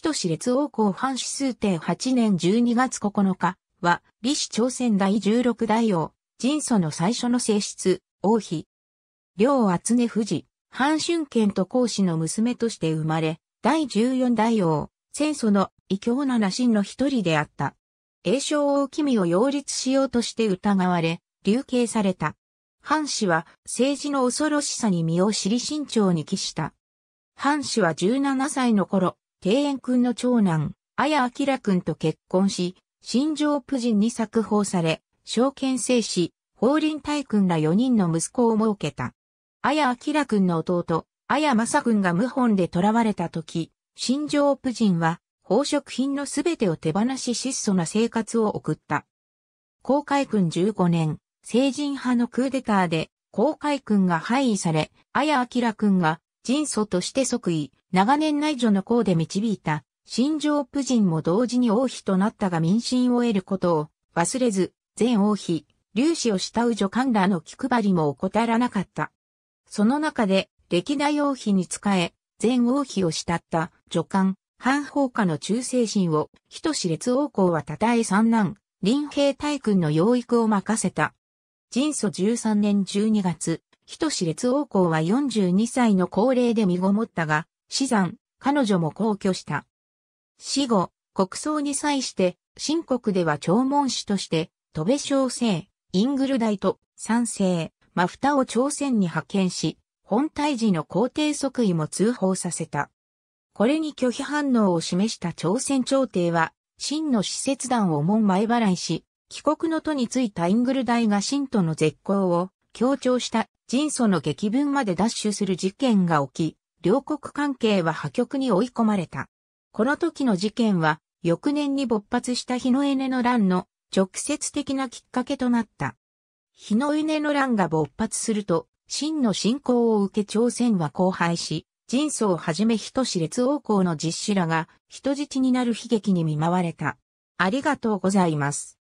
等列王公藩士数定8年12月9日は、李氏朝鮮第16代王、人祖の最初の性質、王妃。両厚根富士、藩春県と孔子の娘として生まれ、第14代王、戦祖の異教し神の一人であった。栄称王君を擁立しようとして疑われ、流刑された。藩氏は政治の恐ろしさに身を知り慎重に帰した。藩氏は17歳の頃、庭園君の長男、綾明んと結婚し、新庄夫人に作法され、証券制し、法輪大君ら4人の息子を設けた。綾明んの弟、綾正んが謀反で囚われた時、新庄夫人は、宝飾品のすべてを手放し質素な生活を送った。公海君15年、成人派のクーデターで、公海君が廃位され、綾明君が人祖として即位、長年内助の功で導いた、新城夫人も同時に王妃となったが民心を得ることを忘れず、前王妃、劉氏を慕う女官らの気配りも怠らなかった。その中で、歴代王妃に仕え、前王妃を慕った女官、藩法家の忠誠心を、人志列王公はたたえ三男、林平大君の養育を任せた。人祖13年12月、人志列王公は42歳の高齢で身ごもったが、死産、彼女も皇居した。死後、国葬に際して、新国では弔問使として、戸部小生、イングル大と、賛成、マフタを朝鮮に派遣し、本体時の皇帝即位も通報させた。これに拒否反応を示した朝鮮朝廷は、真の使節団を門前払いし、帰国の途についたイングル大が真との絶好を強調した人祖の激文まで奪取する事件が起き、両国関係は破局に追い込まれた。この時の事件は、翌年に勃発した日のエネの乱の直接的なきっかけとなった。日のエネの乱が勃発すると、真の侵攻を受け朝鮮は荒廃し、人祖をはじめ人知列王校の実施らが人質になる悲劇に見舞われた。ありがとうございます。